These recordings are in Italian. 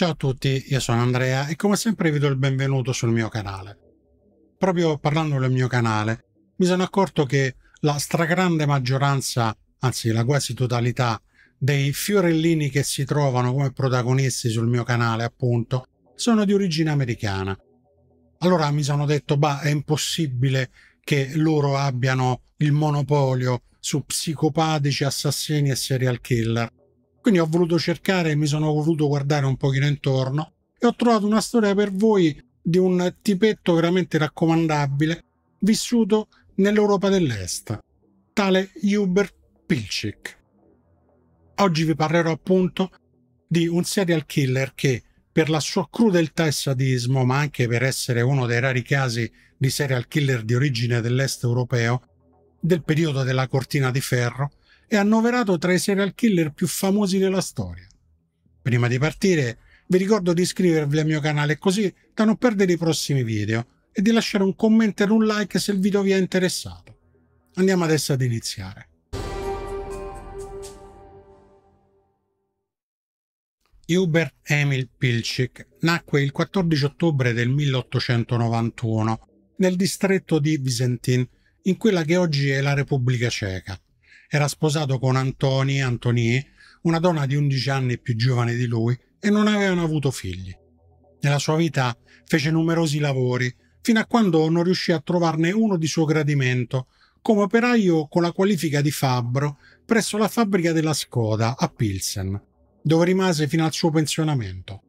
Ciao a tutti, io sono Andrea e come sempre vi do il benvenuto sul mio canale. Proprio parlando del mio canale, mi sono accorto che la stragrande maggioranza, anzi la quasi totalità, dei fiorellini che si trovano come protagonisti sul mio canale, appunto, sono di origine americana. Allora mi sono detto, bah, è impossibile che loro abbiano il monopolio su psicopatici, assassini e serial killer quindi ho voluto cercare, mi sono voluto guardare un pochino intorno e ho trovato una storia per voi di un tipetto veramente raccomandabile vissuto nell'Europa dell'Est, tale Hubert Pilcic. Oggi vi parlerò appunto di un serial killer che per la sua crudeltà e sadismo, ma anche per essere uno dei rari casi di serial killer di origine dell'est europeo del periodo della cortina di ferro, è annoverato tra i serial killer più famosi della storia. Prima di partire, vi ricordo di iscrivervi al mio canale così da non perdere i prossimi video e di lasciare un commento e un like se il video vi è interessato. Andiamo adesso ad iniziare. Hubert Emil Pilcic nacque il 14 ottobre del 1891 nel distretto di Visentin, in quella che oggi è la Repubblica Ceca, era sposato con Antoni Antonie, una donna di 11 anni più giovane di lui, e non avevano avuto figli. Nella sua vita fece numerosi lavori, fino a quando non riuscì a trovarne uno di suo gradimento, come operaio con la qualifica di fabbro presso la fabbrica della Skoda a Pilsen, dove rimase fino al suo pensionamento.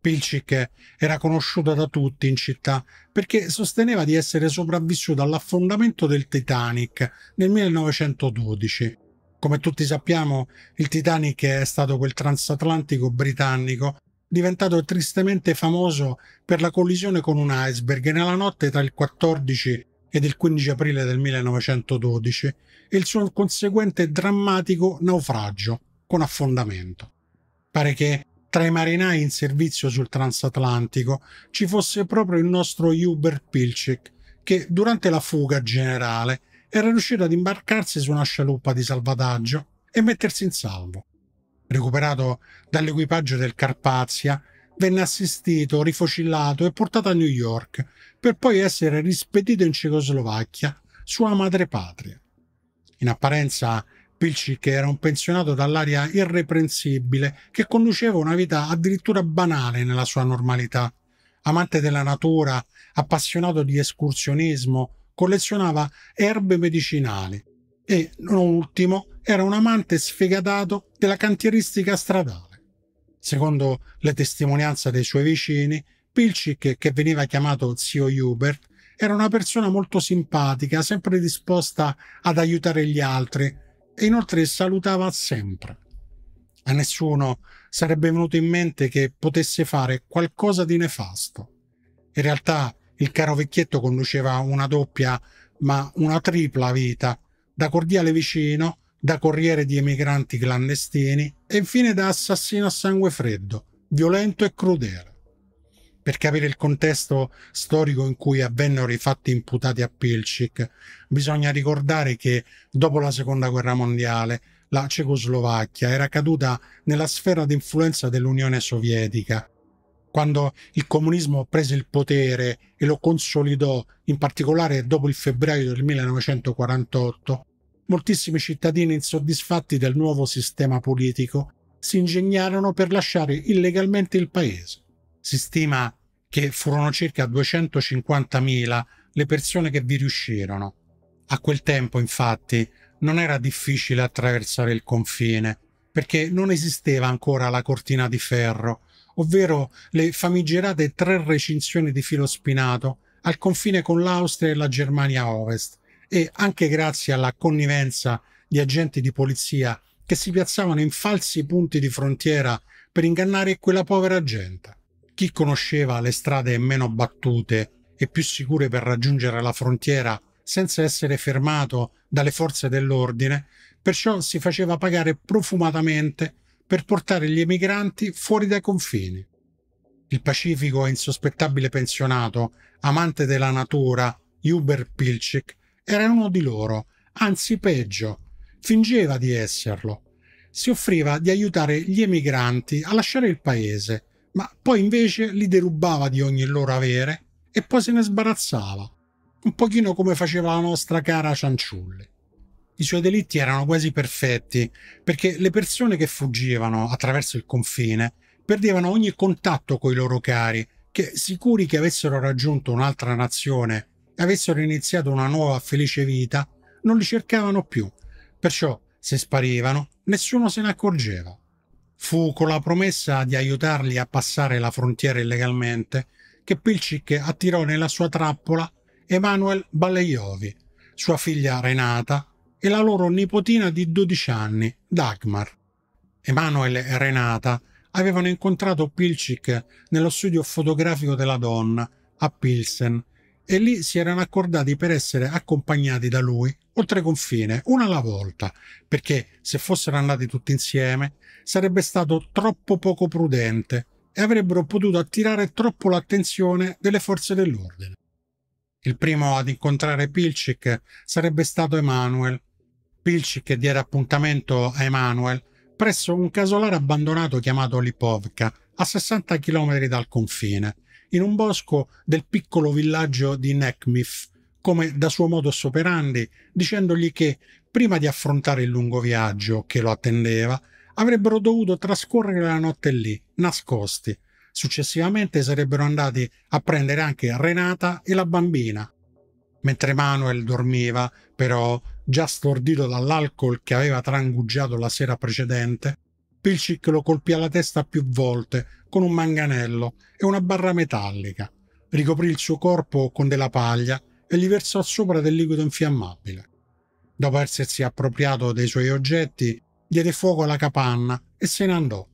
Pilcic era conosciuta da tutti in città perché sosteneva di essere sopravvissuta all'affondamento del Titanic nel 1912. Come tutti sappiamo, il Titanic è stato quel transatlantico britannico diventato tristemente famoso per la collisione con un iceberg nella notte tra il 14 ed il 15 aprile del 1912 e il suo conseguente drammatico naufragio con affondamento. Pare che tra i marinai in servizio sul transatlantico ci fosse proprio il nostro Hubert Pilcic, che durante la fuga generale era riuscito ad imbarcarsi su una scialuppa di salvataggio e mettersi in salvo. Recuperato dall'equipaggio del Carpazia, venne assistito, rifocillato e portato a New York, per poi essere rispedito in Cecoslovacchia, sua madrepatria. In apparenza Pilci, che era un pensionato dall'aria irreprensibile, che conduceva una vita addirittura banale nella sua normalità. Amante della natura, appassionato di escursionismo, collezionava erbe medicinali e, non ultimo, era un amante sfegatato della cantieristica stradale. Secondo le testimonianze dei suoi vicini, Pilcic, che veniva chiamato zio Hubert, era una persona molto simpatica, sempre disposta ad aiutare gli altri, e inoltre salutava sempre. A nessuno sarebbe venuto in mente che potesse fare qualcosa di nefasto. In realtà il caro vecchietto conduceva una doppia, ma una tripla vita, da cordiale vicino, da corriere di emigranti clandestini e infine da assassino a sangue freddo, violento e crudele per capire il contesto storico in cui avvennero i fatti imputati a Pilcic, bisogna ricordare che dopo la Seconda Guerra Mondiale la Cecoslovacchia era caduta nella sfera di influenza dell'Unione Sovietica. Quando il comunismo prese il potere e lo consolidò, in particolare dopo il febbraio del 1948, moltissimi cittadini insoddisfatti del nuovo sistema politico si ingegnarono per lasciare illegalmente il paese si stima che furono circa 250.000 le persone che vi riuscirono. A quel tempo, infatti, non era difficile attraversare il confine, perché non esisteva ancora la cortina di ferro, ovvero le famigerate tre recinzioni di filo spinato al confine con l'Austria e la Germania Ovest, e anche grazie alla connivenza di agenti di polizia che si piazzavano in falsi punti di frontiera per ingannare quella povera gente chi conosceva le strade meno battute e più sicure per raggiungere la frontiera senza essere fermato dalle forze dell'ordine, perciò si faceva pagare profumatamente per portare gli emigranti fuori dai confini. Il pacifico e insospettabile pensionato, amante della natura, Hubert Pilcic, era uno di loro, anzi peggio, fingeva di esserlo. Si offriva di aiutare gli emigranti a lasciare il paese ma poi invece li derubava di ogni loro avere e poi se ne sbarazzava, un pochino come faceva la nostra cara Cianciulle. I suoi delitti erano quasi perfetti, perché le persone che fuggivano attraverso il confine perdevano ogni contatto coi loro cari, che sicuri che avessero raggiunto un'altra nazione e avessero iniziato una nuova felice vita, non li cercavano più. Perciò, se sparivano, nessuno se ne accorgeva fu con la promessa di aiutarli a passare la frontiera illegalmente che Pilcic attirò nella sua trappola Emanuel Balejovi, sua figlia Renata e la loro nipotina di 12 anni, Dagmar. Emanuel e Renata avevano incontrato Pilcic nello studio fotografico della donna a Pilsen e lì si erano accordati per essere accompagnati da lui oltre confine, una alla volta, perché se fossero andati tutti insieme sarebbe stato troppo poco prudente e avrebbero potuto attirare troppo l'attenzione delle forze dell'ordine. Il primo ad incontrare Pilcic sarebbe stato Emanuel. Pilcic diede appuntamento a Emanuel presso un casolare abbandonato chiamato Lipovka, a 60 km dal confine, in un bosco del piccolo villaggio di Neckmith, come da suo modus operandi, dicendogli che, prima di affrontare il lungo viaggio che lo attendeva, avrebbero dovuto trascorrere la notte lì, nascosti. Successivamente sarebbero andati a prendere anche Renata e la bambina. Mentre Manuel dormiva, però, già stordito dall'alcol che aveva trangugiato la sera precedente, Pilcic lo colpì alla testa più volte con un manganello e una barra metallica. Ricoprì il suo corpo con della paglia e gli versò sopra del liquido infiammabile. Dopo essersi appropriato dei suoi oggetti, diede fuoco alla capanna e se ne andò.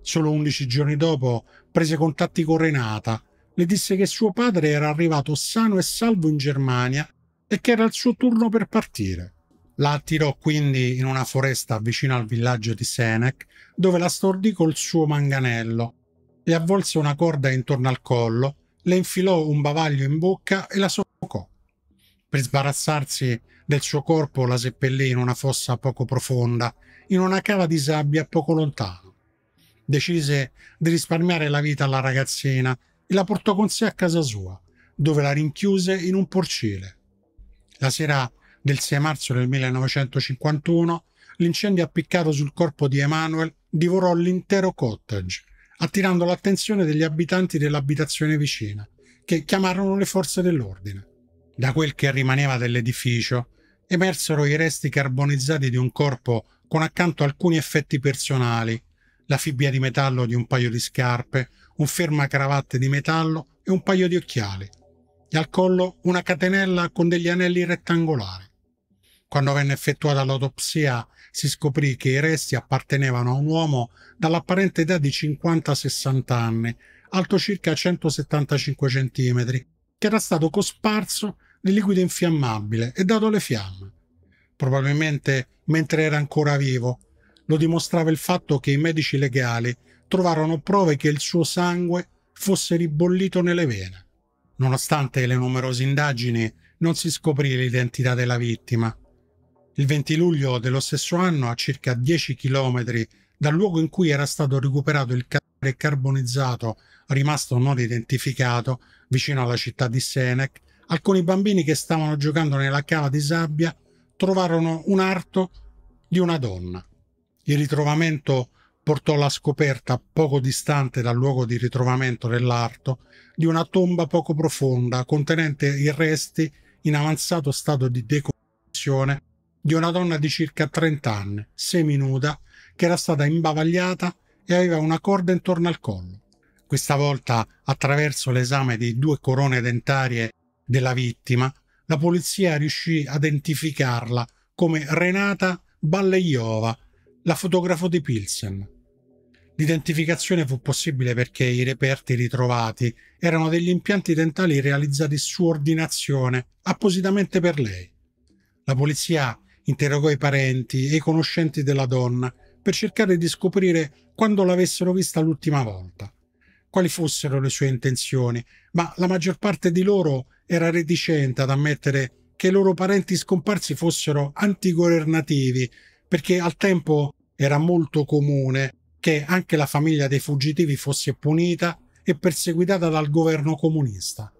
Solo undici giorni dopo prese contatti con Renata, le disse che suo padre era arrivato sano e salvo in Germania e che era il suo turno per partire. La attirò quindi in una foresta vicino al villaggio di Senec, dove la stordì col suo manganello. Le avvolse una corda intorno al collo, le infilò un bavaglio in bocca e la soffocò. Per sbarazzarsi del suo corpo la seppellì in una fossa poco profonda, in una cava di sabbia poco lontano. Decise di risparmiare la vita alla ragazzina e la portò con sé a casa sua, dove la rinchiuse in un porcile. La sera del 6 marzo del 1951, l'incendio appiccato sul corpo di Emanuel divorò l'intero cottage, attirando l'attenzione degli abitanti dell'abitazione vicina, che chiamarono le forze dell'ordine. Da quel che rimaneva dell'edificio emersero i resti carbonizzati di un corpo con accanto alcuni effetti personali, la fibbia di metallo di un paio di scarpe, un cravatte di metallo e un paio di occhiali, e al collo una catenella con degli anelli rettangolari. Quando venne effettuata l'autopsia si scoprì che i resti appartenevano a un uomo dall'apparente età di 50-60 anni, alto circa 175 cm, che era stato cosparso nel liquido infiammabile e dato alle fiamme. Probabilmente mentre era ancora vivo, lo dimostrava il fatto che i medici legali trovarono prove che il suo sangue fosse ribollito nelle vene. Nonostante le numerose indagini, non si scoprì l'identità della vittima, il 20 luglio dello stesso anno, a circa 10 km dal luogo in cui era stato recuperato il cadavere carbonizzato rimasto non identificato vicino alla città di Senec, alcuni bambini che stavano giocando nella cava di sabbia trovarono un arto di una donna. Il ritrovamento portò alla scoperta, poco distante dal luogo di ritrovamento dell'arto, di una tomba poco profonda contenente i resti in avanzato stato di decomposizione di una donna di circa 30 anni, seminuda, che era stata imbavagliata e aveva una corda intorno al collo. Questa volta, attraverso l'esame di due corone dentarie della vittima, la polizia riuscì a identificarla come Renata Balleiova, la fotografo di Pilsen. L'identificazione fu possibile perché i reperti ritrovati erano degli impianti dentali realizzati su ordinazione appositamente per lei. La polizia interrogò i parenti e i conoscenti della donna per cercare di scoprire quando l'avessero vista l'ultima volta, quali fossero le sue intenzioni, ma la maggior parte di loro era reticente ad ammettere che i loro parenti scomparsi fossero antigovernativi, perché al tempo era molto comune che anche la famiglia dei fuggitivi fosse punita e perseguitata dal governo comunista.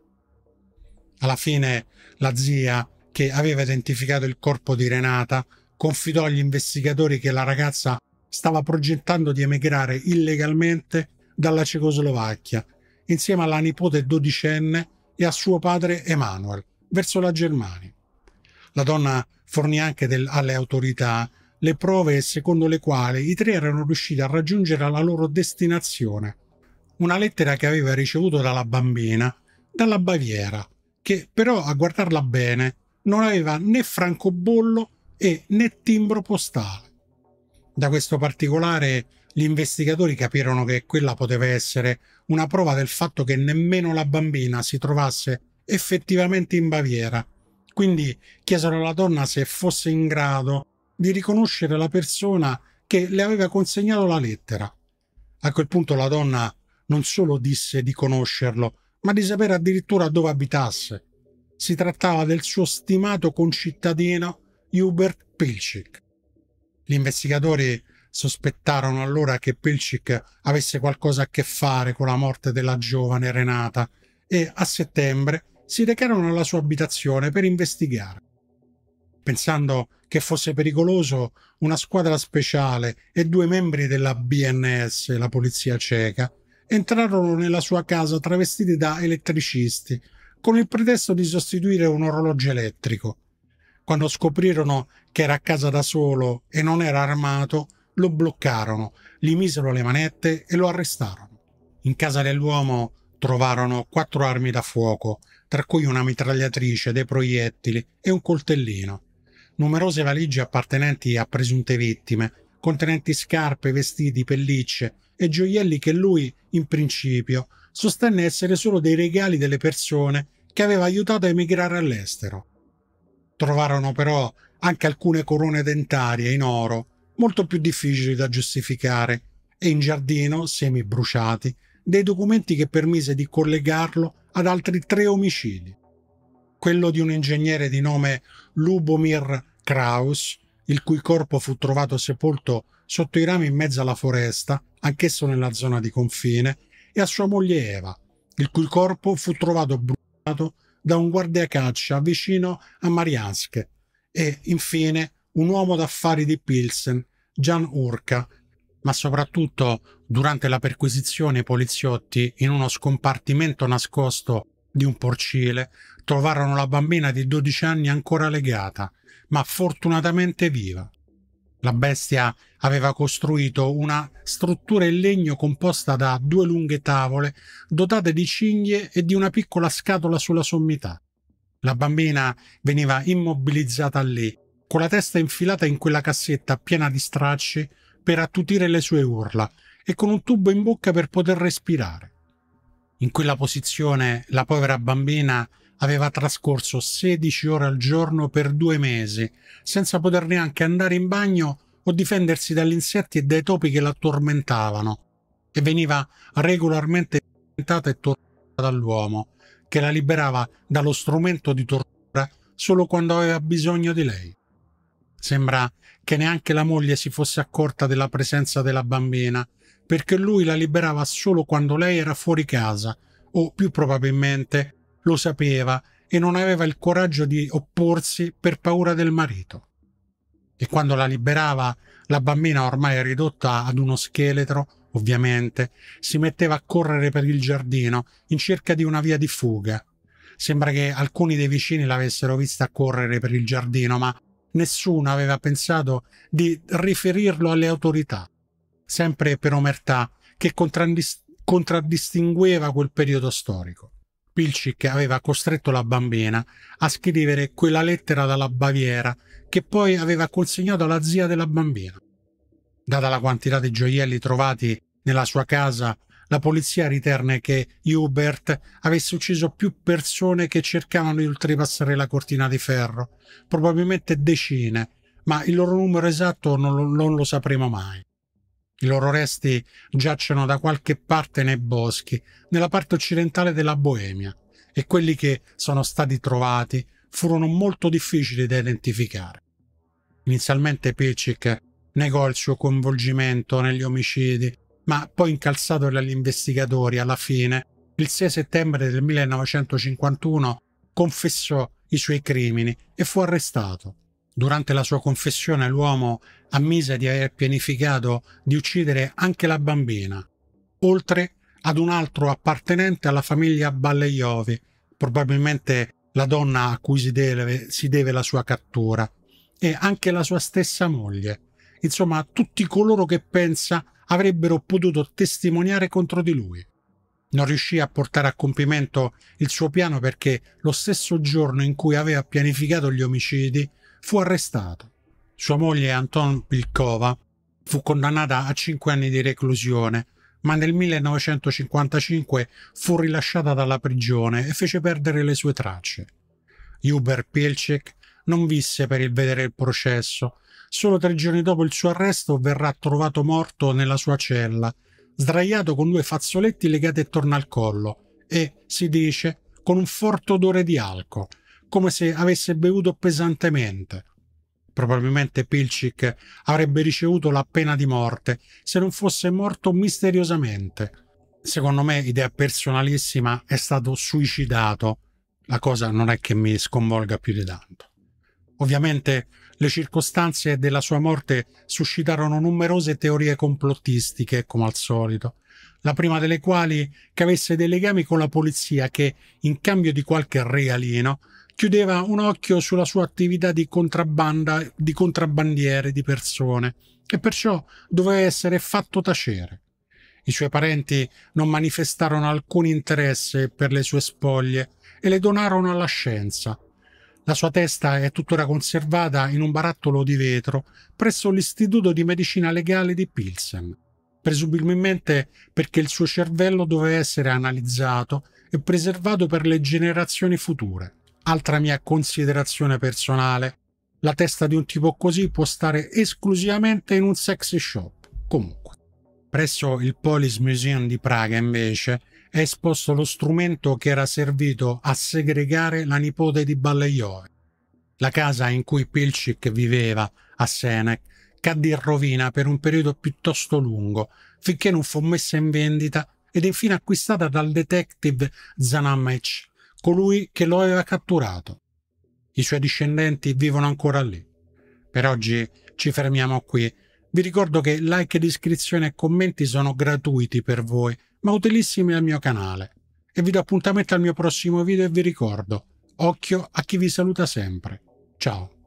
Alla fine la zia che aveva identificato il corpo di Renata, confidò agli investigatori che la ragazza stava progettando di emigrare illegalmente dalla Cecoslovacchia, insieme alla nipote dodicenne e a suo padre Emanuel, verso la Germania. La donna fornì anche del, alle autorità le prove secondo le quali i tre erano riusciti a raggiungere la loro destinazione. Una lettera che aveva ricevuto dalla bambina, dalla Baviera, che però a guardarla bene non aveva né francobollo e né timbro postale. Da questo particolare gli investigatori capirono che quella poteva essere una prova del fatto che nemmeno la bambina si trovasse effettivamente in Baviera. Quindi chiesero alla donna se fosse in grado di riconoscere la persona che le aveva consegnato la lettera. A quel punto la donna non solo disse di conoscerlo, ma di sapere addirittura dove abitasse. Si trattava del suo stimato concittadino Hubert Pilcic. Gli investigatori sospettarono allora che Pilcic avesse qualcosa a che fare con la morte della giovane Renata e a settembre si recarono alla sua abitazione per investigare. Pensando che fosse pericoloso, una squadra speciale e due membri della BNS, la polizia ceca, entrarono nella sua casa travestiti da elettricisti con il pretesto di sostituire un orologio elettrico. Quando scoprirono che era a casa da solo e non era armato, lo bloccarono, gli misero le manette e lo arrestarono. In casa dell'uomo trovarono quattro armi da fuoco, tra cui una mitragliatrice, dei proiettili e un coltellino. Numerose valigie appartenenti a presunte vittime, contenenti scarpe, vestiti, pellicce e gioielli che lui, in principio, sostenne essere solo dei regali delle persone che aveva aiutato a emigrare all'estero. Trovarono però anche alcune corone dentarie in oro, molto più difficili da giustificare, e in giardino, semi bruciati, dei documenti che permise di collegarlo ad altri tre omicidi. Quello di un ingegnere di nome Lubomir Kraus, il cui corpo fu trovato sepolto sotto i rami in mezzo alla foresta, anch'esso nella zona di confine, e a sua moglie Eva, il cui corpo fu trovato bruciato da un guardiacaccia vicino a Mariansk, e infine un uomo d'affari di Pilsen, Jan Urca, ma soprattutto durante la perquisizione i poliziotti in uno scompartimento nascosto di un porcile trovarono la bambina di 12 anni ancora legata, ma fortunatamente viva. La bestia aveva costruito una struttura in legno composta da due lunghe tavole dotate di cinghie e di una piccola scatola sulla sommità. La bambina veniva immobilizzata lì, con la testa infilata in quella cassetta piena di stracci per attutire le sue urla e con un tubo in bocca per poter respirare. In quella posizione la povera bambina aveva trascorso 16 ore al giorno per due mesi, senza poter neanche andare in bagno o difendersi dagli insetti e dai topi che la tormentavano, e veniva regolarmente violentata e torturata dall'uomo, che la liberava dallo strumento di tortura solo quando aveva bisogno di lei. Sembra che neanche la moglie si fosse accorta della presenza della bambina, perché lui la liberava solo quando lei era fuori casa o più probabilmente lo sapeva e non aveva il coraggio di opporsi per paura del marito. E quando la liberava, la bambina ormai ridotta ad uno scheletro, ovviamente, si metteva a correre per il giardino in cerca di una via di fuga. Sembra che alcuni dei vicini l'avessero vista correre per il giardino, ma nessuno aveva pensato di riferirlo alle autorità, sempre per omertà che contraddistingueva quel periodo storico. Pilcic aveva costretto la bambina a scrivere quella lettera dalla Baviera che poi aveva consegnato alla zia della bambina. Data la quantità di gioielli trovati nella sua casa, la polizia ritenne che Hubert avesse ucciso più persone che cercavano di oltrepassare la cortina di ferro, probabilmente decine, ma il loro numero esatto non lo, non lo sapremo mai. I loro resti giacciono da qualche parte nei boschi, nella parte occidentale della Boemia, e quelli che sono stati trovati furono molto difficili da identificare. Inizialmente Pecic negò il suo coinvolgimento negli omicidi, ma poi incalzato dagli investigatori alla fine, il 6 settembre del 1951 confessò i suoi crimini e fu arrestato. Durante la sua confessione l'uomo ammise di aver pianificato di uccidere anche la bambina, oltre ad un altro appartenente alla famiglia Balleiovi, probabilmente la donna a cui si deve, si deve la sua cattura, e anche la sua stessa moglie. Insomma, tutti coloro che pensa avrebbero potuto testimoniare contro di lui. Non riuscì a portare a compimento il suo piano perché lo stesso giorno in cui aveva pianificato gli omicidi fu arrestato. Sua moglie Anton Pilkova fu condannata a 5 anni di reclusione, ma nel 1955 fu rilasciata dalla prigione e fece perdere le sue tracce. Hubert Pilcek non visse per il vedere il processo. Solo tre giorni dopo il suo arresto verrà trovato morto nella sua cella, sdraiato con due fazzoletti legati attorno al collo e, si dice, con un forte odore di alcol, come se avesse bevuto pesantemente. Probabilmente Pilcic avrebbe ricevuto la pena di morte se non fosse morto misteriosamente. Secondo me, idea personalissima, è stato suicidato. La cosa non è che mi sconvolga più di tanto. Ovviamente le circostanze della sua morte suscitarono numerose teorie complottistiche, come al solito, la prima delle quali che avesse dei legami con la polizia che, in cambio di qualche regalino, chiudeva un occhio sulla sua attività di contrabbanda, di contrabbandiere di persone, e perciò doveva essere fatto tacere. I suoi parenti non manifestarono alcun interesse per le sue spoglie e le donarono alla scienza. La sua testa è tuttora conservata in un barattolo di vetro presso l'Istituto di Medicina Legale di Pilsen, presumibilmente perché il suo cervello doveva essere analizzato e preservato per le generazioni future. Altra mia considerazione personale. La testa di un tipo così può stare esclusivamente in un sexy shop. Comunque. Presso il Police Museum di Praga, invece, è esposto lo strumento che era servito a segregare la nipote di Balleiove. La casa in cui Pilcic viveva, a Senec, cadde in rovina per un periodo piuttosto lungo, finché non fu messa in vendita ed infine acquistata dal detective Zanamec colui che lo aveva catturato. I suoi discendenti vivono ancora lì. Per oggi ci fermiamo qui. Vi ricordo che like, iscrizione e commenti sono gratuiti per voi, ma utilissimi al mio canale. E vi do appuntamento al mio prossimo video e vi ricordo, occhio a chi vi saluta sempre. Ciao!